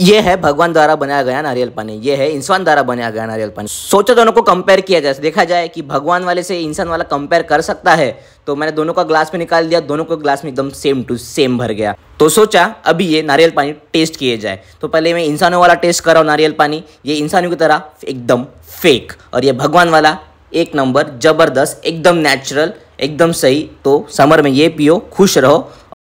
ये है भगवान द्वारा बनाया गया नारियल पानी ये है इंसान द्वारा बनाया गया नारियल पानी सोचो दोनों को कंपेयर किया जाए देखा जाए कि भगवान वाले से इंसान वाला कंपेयर कर सकता है तो मैंने दोनों का ग्लास में निकाल दिया दोनों को ग्लास में एकदम सेम टू सेम भर गया तो सोचा अभी ये नारियल पानी टेस्ट किए जाए तो पहले मैं इंसानों वाला टेस्ट कर रहा हूँ नारियल पानी ये इंसानों की तरह एकदम फेक और ये भगवान वाला एक नंबर ज़बरदस्त एकदम नेचुरल एकदम सही तो समर में ये पियो खुश रहो